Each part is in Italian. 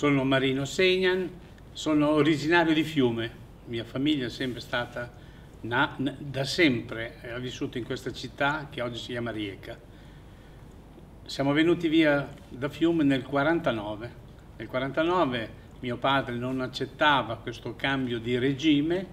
Sono Marino Segnan, sono originario di Fiume, mia famiglia è sempre stata, na, na, da sempre eh, ha vissuto in questa città che oggi si chiama Rieca. Siamo venuti via da Fiume nel 49. Nel 49 mio padre non accettava questo cambio di regime,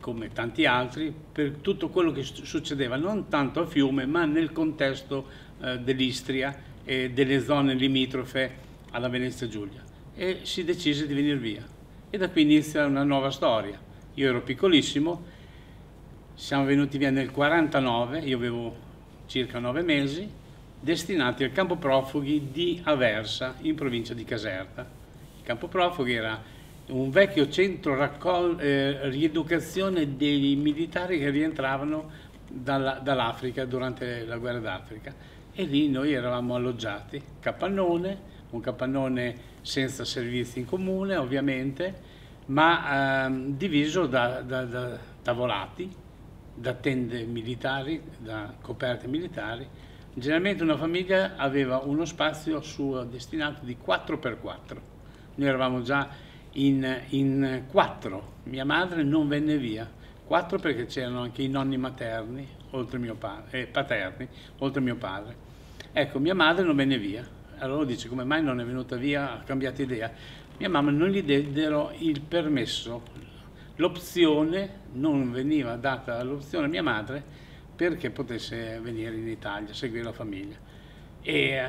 come tanti altri, per tutto quello che succedeva non tanto a Fiume ma nel contesto eh, dell'Istria e delle zone limitrofe alla Venezia Giulia e si decise di venire via. E da qui inizia una nuova storia. Io ero piccolissimo, siamo venuti via nel 49, io avevo circa nove mesi, destinati al campo profughi di Aversa, in provincia di Caserta. Il campo profughi era un vecchio centro raccol- eh, rieducazione dei militari che rientravano dalla, dall'Africa durante la guerra d'Africa e lì noi eravamo alloggiati, capannone, un capannone senza servizi in comune ovviamente, ma ehm, diviso da, da, da tavolati, da tende militari, da coperte militari. Generalmente una famiglia aveva uno spazio suo destinato di 4x4. Noi eravamo già in, in 4, mia madre non venne via, 4 perché c'erano anche i nonni materni, oltre mio padre, eh, paterni, oltre mio padre. Ecco, mia madre non venne via, allora dice come mai non è venuta via, ha cambiato idea. Mia mamma non gli diedero il permesso, l'opzione non veniva data l'opzione a mia madre perché potesse venire in Italia, seguire la famiglia. E eh,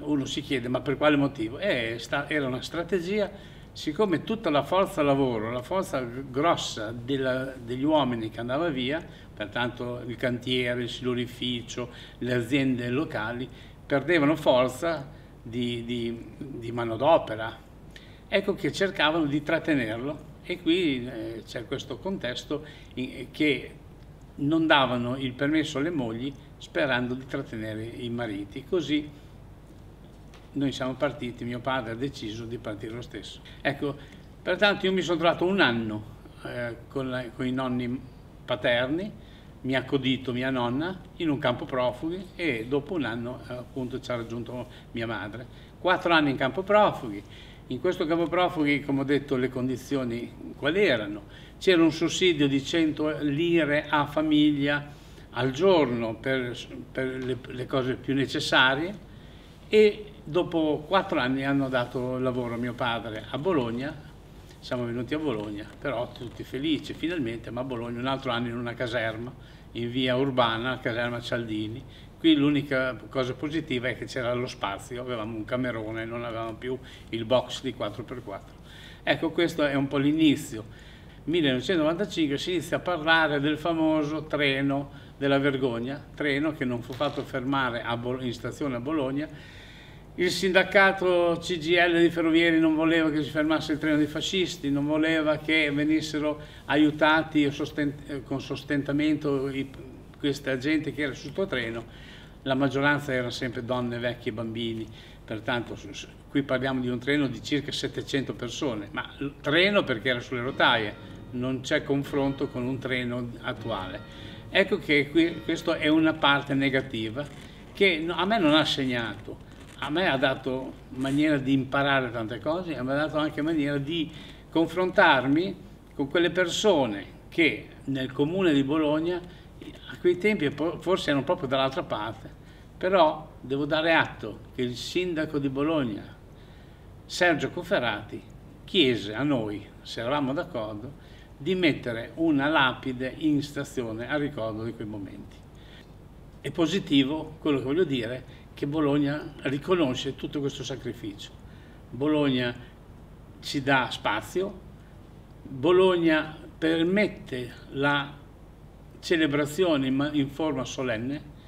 uno si chiede ma per quale motivo? Eh, era una strategia, siccome tutta la forza lavoro, la forza grossa della, degli uomini che andava via, pertanto il cantiere, il silurificio, le aziende locali, perdevano forza di, di, di manodopera. Ecco che cercavano di trattenerlo e qui eh, c'è questo contesto eh, che non davano il permesso alle mogli sperando di trattenere i mariti. Così noi siamo partiti, mio padre ha deciso di partire lo stesso. Ecco, pertanto io mi sono trovato un anno eh, con, la, con i nonni paterni, mi ha accudito mia nonna in un campo profughi e dopo un anno eh, appunto ci ha raggiunto mia madre. Quattro anni in campo profughi. In questo campo profughi, come ho detto, le condizioni quali erano? C'era un sussidio di 100 lire a famiglia al giorno per, per le, le cose più necessarie e dopo quattro anni hanno dato lavoro a mio padre a Bologna siamo venuti a Bologna, però tutti felici, finalmente, ma a Bologna un altro anno in una caserma, in via urbana, caserma Cialdini. Qui l'unica cosa positiva è che c'era lo spazio, avevamo un camerone, non avevamo più il box di 4x4. Ecco, questo è un po' l'inizio. 1995 si inizia a parlare del famoso treno della vergogna, treno che non fu fatto fermare in stazione a Bologna il sindacato CGL di Ferrovieri non voleva che si fermasse il treno dei fascisti, non voleva che venissero aiutati sosten con sostentamento i, questa gente che era sul tuo treno, la maggioranza erano sempre donne, vecchi e bambini, pertanto qui parliamo di un treno di circa 700 persone, ma treno perché era sulle rotaie, non c'è confronto con un treno attuale. Ecco che qui, questa è una parte negativa che a me non ha segnato a me ha dato maniera di imparare tante cose, e mi ha dato anche maniera di confrontarmi con quelle persone che nel comune di Bologna a quei tempi forse erano proprio dall'altra parte, però devo dare atto che il sindaco di Bologna, Sergio Cofferati, chiese a noi, se eravamo d'accordo, di mettere una lapide in stazione a ricordo di quei momenti. È positivo quello che voglio dire che Bologna riconosce tutto questo sacrificio. Bologna ci dà spazio, Bologna permette la celebrazione in forma solenne,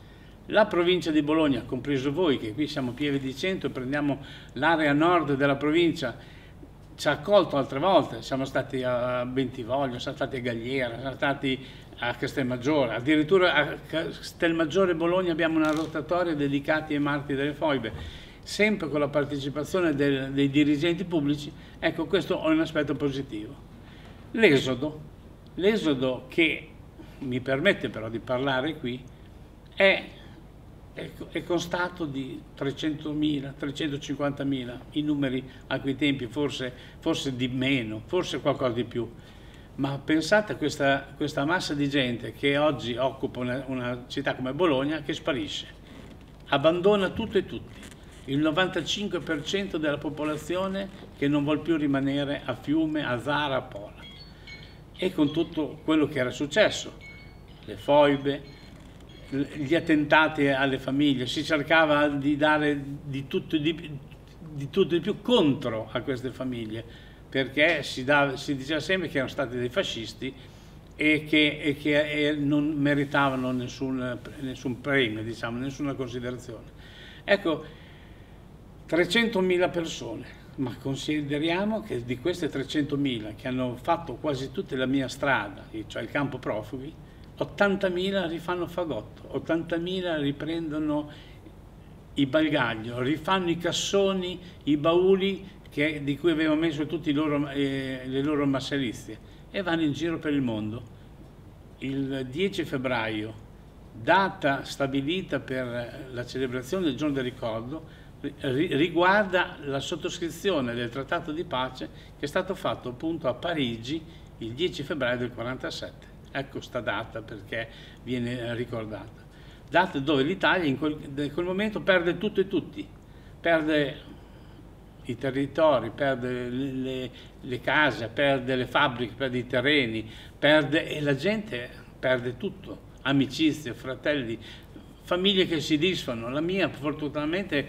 la provincia di Bologna, compreso voi, che qui siamo Pieve di Cento, prendiamo l'area nord della provincia, ci ha accolto altre volte, siamo stati a Bentivoglio, siamo stati a Gagliera, siamo stati a Castelmaggiore, addirittura a Castelmaggiore e Bologna abbiamo una rotatoria dedicata ai marti delle foibe, sempre con la partecipazione del, dei dirigenti pubblici, ecco questo è un aspetto positivo. L'esodo, l'esodo che mi permette però di parlare qui, è, è, è constato di 300.000, 350.000, i numeri a quei tempi forse, forse di meno, forse qualcosa di più ma pensate a questa, questa, massa di gente che oggi occupa una, una, città come Bologna che sparisce, abbandona tutto e tutti, il 95% della popolazione che non vuole più rimanere a Fiume, a Zara, a Pola e con tutto quello che era successo, le foibe, gli attentati alle famiglie, si cercava di dare di tutto e di, di, tutto e di più contro a queste famiglie perché si, da, si, diceva sempre che erano stati dei fascisti e che, e che e non meritavano nessun, nessun premio, diciamo, nessuna considerazione. Ecco, 300.000 persone, ma consideriamo che di queste 300.000 che hanno fatto quasi tutta la mia strada, cioè il campo profughi, 80.000 rifanno fagotto, 80.000 riprendono i bagaglio, rifanno i cassoni, i bauli che, di cui avevano messo tutte eh, le loro masserizie e vanno in giro per il mondo. Il 10 febbraio, data stabilita per la celebrazione del giorno del ricordo, riguarda la sottoscrizione del trattato di pace che è stato fatto appunto a Parigi il 10 febbraio del 47. Ecco sta data perché viene ricordata. Data dove l'Italia in quel, in quel momento perde tutto e tutti, perde i territori, perde le, le case, perde le fabbriche, perde i terreni, perde, e la gente perde tutto, amicizie, fratelli, famiglie che si disfano. La mia fortunatamente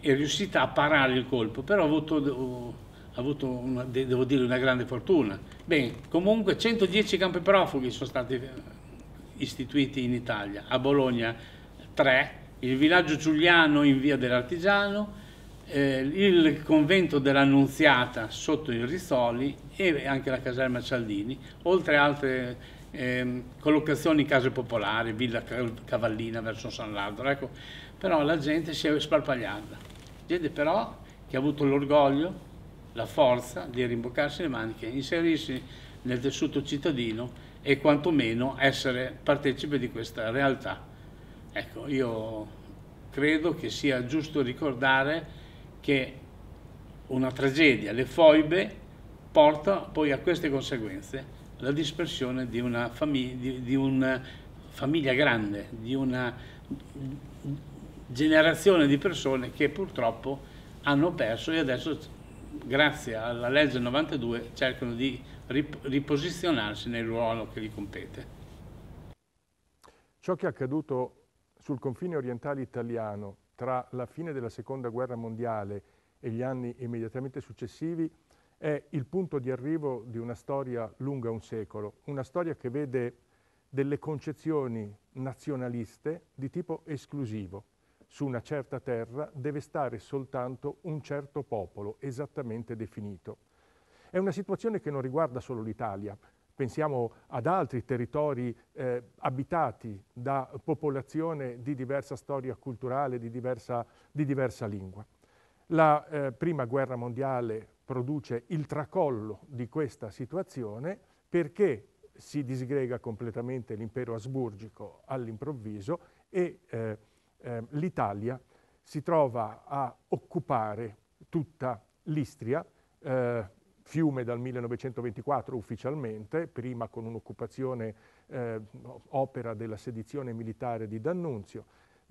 è riuscita a parare il colpo, però ha avuto, ho, avuto una, devo dire, una grande fortuna. Bene, comunque 110 campi profughi sono stati eh, istituiti in Italia, a Bologna 3, il villaggio Giuliano in via dell'Artigiano, eh, il convento dell'Annunziata sotto il Rizzoli e anche la caserma Cialdini, oltre a altre eh, collocazioni case popolari, Villa Cavallina verso San Ladro, ecco, però la gente si è sparpagliata, gente però che ha avuto l'orgoglio, la forza di rimboccarsi le maniche, inserirsi nel tessuto cittadino e quantomeno essere partecipe di questa realtà. Ecco, io credo che sia giusto ricordare che una tragedia, le foibe, porta poi a queste conseguenze la dispersione di una, famig di, di una famiglia grande, di una generazione di persone che purtroppo hanno perso e adesso grazie alla legge 92 cercano di riposizionarsi nel ruolo che gli compete. Ciò che è accaduto sul confine orientale italiano tra la fine della Seconda Guerra Mondiale e gli anni immediatamente successivi è il punto di arrivo di una storia lunga un secolo, una storia che vede delle concezioni nazionaliste di tipo esclusivo. Su una certa terra deve stare soltanto un certo popolo esattamente definito. È una situazione che non riguarda solo l'Italia, Pensiamo ad altri territori eh, abitati da popolazione di diversa storia culturale, di diversa, di diversa lingua. La eh, Prima Guerra Mondiale produce il tracollo di questa situazione perché si disgrega completamente l'impero asburgico all'improvviso e eh, eh, l'Italia si trova a occupare tutta l'Istria, eh, Fiume dal 1924 ufficialmente, prima con un'occupazione eh, opera della sedizione militare di D'Annunzio,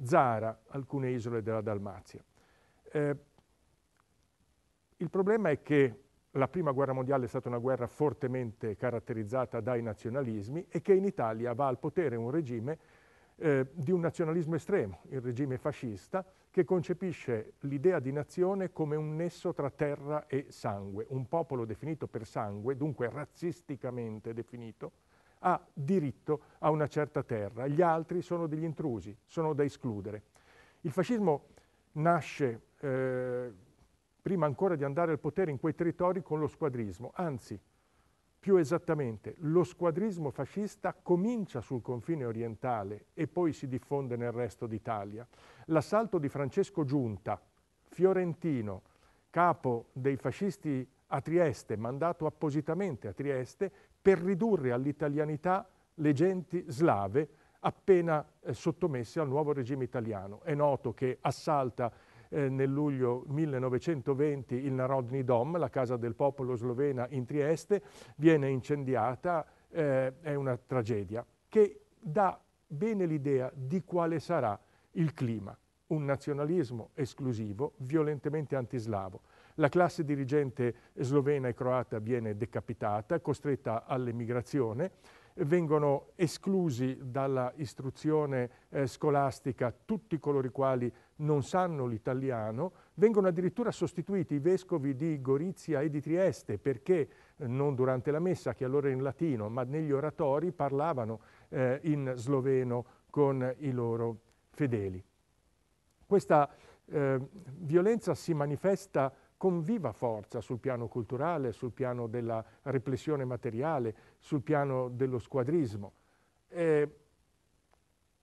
Zara, alcune isole della Dalmazia. Eh, il problema è che la prima guerra mondiale è stata una guerra fortemente caratterizzata dai nazionalismi e che in Italia va al potere un regime eh, di un nazionalismo estremo, il regime fascista, che concepisce l'idea di nazione come un nesso tra terra e sangue. Un popolo definito per sangue, dunque razzisticamente definito, ha diritto a una certa terra. Gli altri sono degli intrusi, sono da escludere. Il fascismo nasce eh, prima ancora di andare al potere in quei territori con lo squadrismo, anzi più esattamente, lo squadrismo fascista comincia sul confine orientale e poi si diffonde nel resto d'Italia. L'assalto di Francesco Giunta, fiorentino, capo dei fascisti a Trieste, mandato appositamente a Trieste, per ridurre all'italianità le genti slave appena eh, sottomesse al nuovo regime italiano. È noto che assalta eh, nel luglio 1920 il Narodni Dom, la casa del popolo slovena in Trieste, viene incendiata, eh, è una tragedia che dà bene l'idea di quale sarà il clima. Un nazionalismo esclusivo, violentemente antislavo. La classe dirigente slovena e croata viene decapitata, costretta all'emigrazione vengono esclusi dall'istruzione eh, scolastica tutti coloro i quali non sanno l'italiano, vengono addirittura sostituiti i vescovi di Gorizia e di Trieste perché eh, non durante la messa, che allora era in latino, ma negli oratori parlavano eh, in sloveno con i loro fedeli. Questa eh, violenza si manifesta con viva forza sul piano culturale, sul piano della repressione materiale, sul piano dello squadrismo. Eh,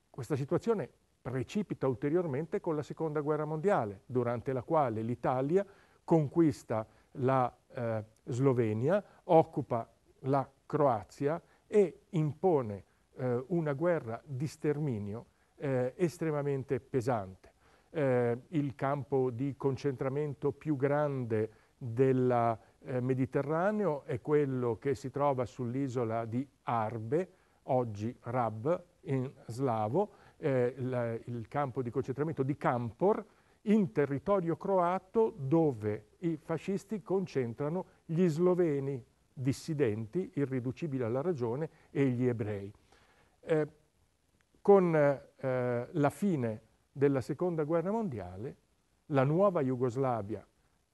questa situazione precipita ulteriormente con la Seconda Guerra Mondiale, durante la quale l'Italia conquista la eh, Slovenia, occupa la Croazia e impone eh, una guerra di sterminio eh, estremamente pesante eh, il campo di concentramento più grande del eh, Mediterraneo è quello che si trova sull'isola di Arbe, oggi Rab in slavo, eh, la, il campo di concentramento di Campor, in territorio croato dove i fascisti concentrano gli sloveni dissidenti, irriducibili alla ragione, e gli ebrei. Eh, con eh, la fine della Seconda Guerra Mondiale, la nuova Jugoslavia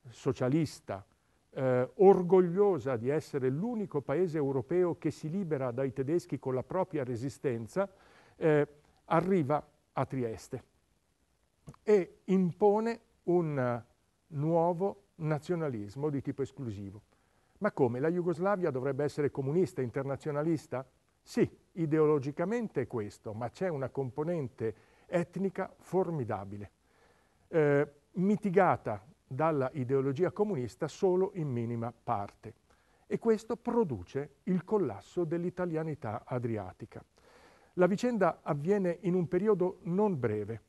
socialista, eh, orgogliosa di essere l'unico paese europeo che si libera dai tedeschi con la propria resistenza, eh, arriva a Trieste e impone un nuovo nazionalismo di tipo esclusivo. Ma come? La Jugoslavia dovrebbe essere comunista, internazionalista? Sì, ideologicamente è questo, ma c'è una componente etnica formidabile, eh, mitigata dalla ideologia comunista solo in minima parte. E questo produce il collasso dell'italianità adriatica. La vicenda avviene in un periodo non breve.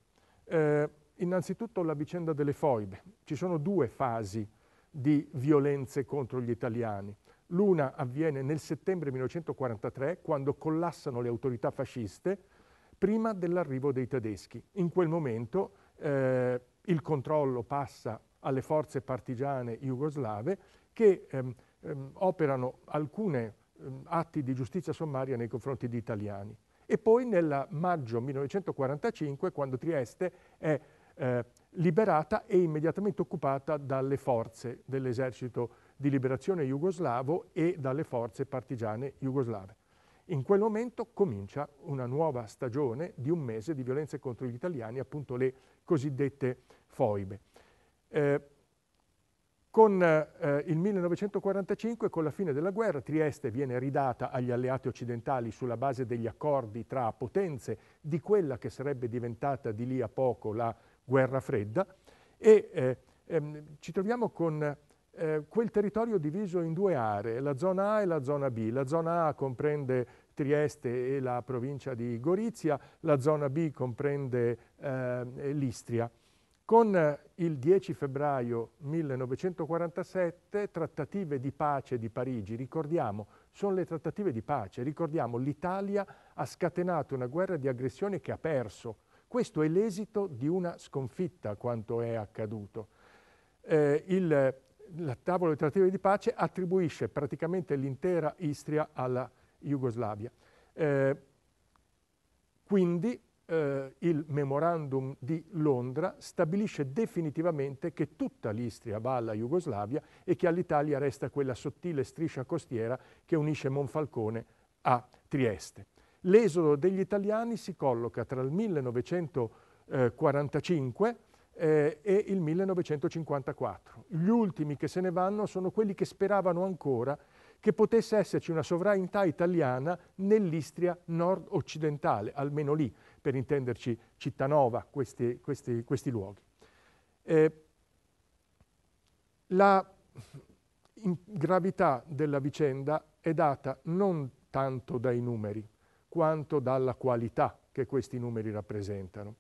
Eh, innanzitutto la vicenda delle foibe. Ci sono due fasi di violenze contro gli italiani. L'una avviene nel settembre 1943, quando collassano le autorità fasciste, prima dell'arrivo dei tedeschi. In quel momento eh, il controllo passa alle forze partigiane jugoslave che ehm, ehm, operano alcuni ehm, atti di giustizia sommaria nei confronti di italiani. E poi nel maggio 1945, quando Trieste è eh, liberata e immediatamente occupata dalle forze dell'esercito di liberazione jugoslavo e dalle forze partigiane jugoslave. In quel momento comincia una nuova stagione di un mese di violenze contro gli italiani, appunto le cosiddette foibe. Eh, con eh, il 1945, con la fine della guerra, Trieste viene ridata agli alleati occidentali sulla base degli accordi tra potenze di quella che sarebbe diventata di lì a poco la guerra fredda e eh, ehm, ci troviamo con eh, quel territorio diviso in due aree, la zona A e la zona B. La zona A comprende Trieste e la provincia di Gorizia, la zona B comprende eh, l'Istria. Con eh, il 10 febbraio 1947, trattative di pace di Parigi, ricordiamo, sono le trattative di pace, ricordiamo, l'Italia ha scatenato una guerra di aggressione che ha perso. Questo è l'esito di una sconfitta, quanto è accaduto. Eh, il la tavola di trattati di pace attribuisce praticamente l'intera Istria alla Jugoslavia. Eh, quindi eh, il memorandum di Londra stabilisce definitivamente che tutta l'Istria va alla Jugoslavia e che all'Italia resta quella sottile striscia costiera che unisce Monfalcone a Trieste. L'esodo degli italiani si colloca tra il 1945 eh, e il 1954. Gli ultimi che se ne vanno sono quelli che speravano ancora che potesse esserci una sovranità italiana nell'Istria nord-occidentale, almeno lì, per intenderci Cittanova, questi, questi, questi luoghi. Eh, la gravità della vicenda è data non tanto dai numeri, quanto dalla qualità che questi numeri rappresentano.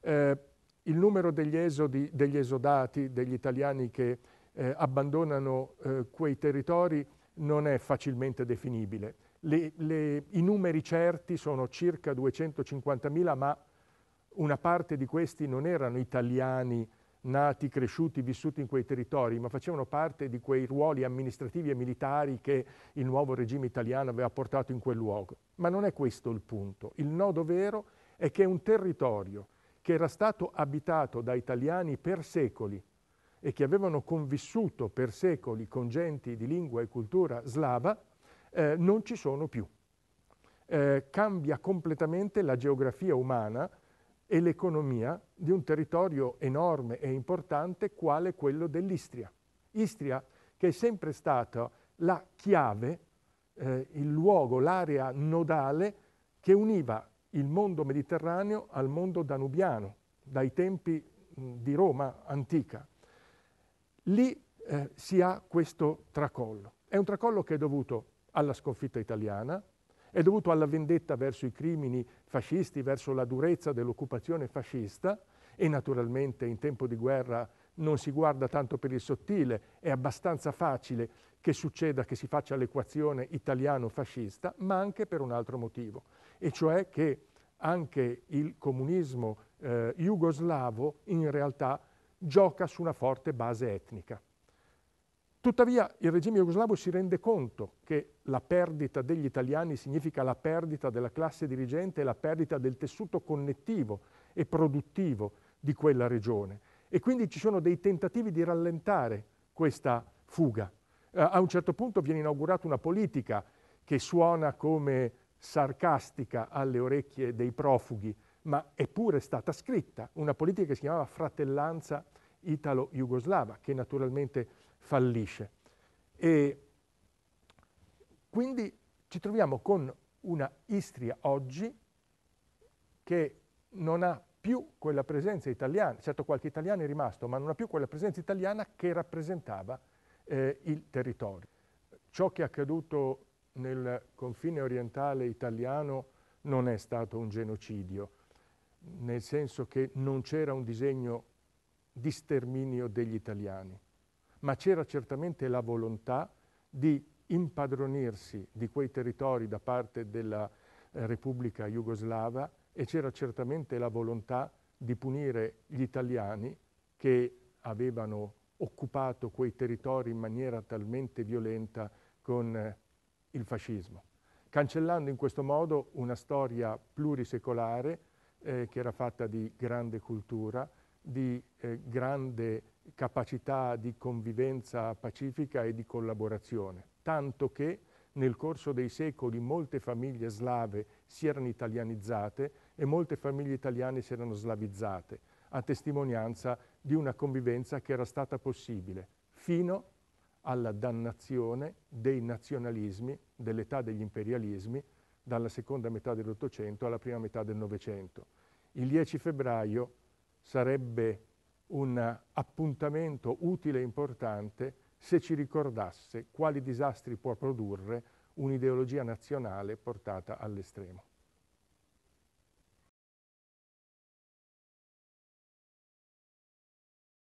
Eh, il numero degli, esodi, degli esodati, degli italiani che eh, abbandonano eh, quei territori non è facilmente definibile. Le, le, I numeri certi sono circa 250.000, ma una parte di questi non erano italiani nati, cresciuti, vissuti in quei territori, ma facevano parte di quei ruoli amministrativi e militari che il nuovo regime italiano aveva portato in quel luogo. Ma non è questo il punto. Il nodo vero è che un territorio che era stato abitato da italiani per secoli e che avevano convissuto per secoli con genti di lingua e cultura slava, eh, non ci sono più. Eh, cambia completamente la geografia umana e l'economia di un territorio enorme e importante quale quello dell'Istria. Istria che è sempre stata la chiave, eh, il luogo, l'area nodale che univa il mondo mediterraneo al mondo danubiano, dai tempi di Roma antica. Lì eh, si ha questo tracollo. È un tracollo che è dovuto alla sconfitta italiana, è dovuto alla vendetta verso i crimini fascisti, verso la durezza dell'occupazione fascista e naturalmente in tempo di guerra non si guarda tanto per il sottile, è abbastanza facile che succeda che si faccia l'equazione italiano-fascista, ma anche per un altro motivo, e cioè che anche il comunismo eh, jugoslavo in realtà gioca su una forte base etnica. Tuttavia il regime jugoslavo si rende conto che la perdita degli italiani significa la perdita della classe dirigente e la perdita del tessuto connettivo e produttivo di quella regione e quindi ci sono dei tentativi di rallentare questa fuga. Eh, a un certo punto viene inaugurata una politica che suona come sarcastica alle orecchie dei profughi, ma è pure stata scritta una politica che si chiamava fratellanza italo-jugoslava, che naturalmente fallisce. E quindi ci troviamo con una Istria oggi che non ha più quella presenza italiana, certo qualche italiano è rimasto, ma non ha più quella presenza italiana che rappresentava eh, il territorio. Ciò che è accaduto nel confine orientale italiano non è stato un genocidio, nel senso che non c'era un disegno di sterminio degli italiani, ma c'era certamente la volontà di impadronirsi di quei territori da parte della eh, Repubblica Jugoslava e c'era certamente la volontà di punire gli italiani che avevano occupato quei territori in maniera talmente violenta con eh, il fascismo, cancellando in questo modo una storia plurisecolare eh, che era fatta di grande cultura, di eh, grande capacità di convivenza pacifica e di collaborazione, tanto che nel corso dei secoli molte famiglie slave si erano italianizzate e molte famiglie italiane si erano slavizzate, a testimonianza di una convivenza che era stata possibile fino alla dannazione dei nazionalismi dell'età degli imperialismi dalla seconda metà dell'Ottocento alla prima metà del Novecento. Il 10 febbraio sarebbe un appuntamento utile e importante se ci ricordasse quali disastri può produrre un'ideologia nazionale portata all'estremo.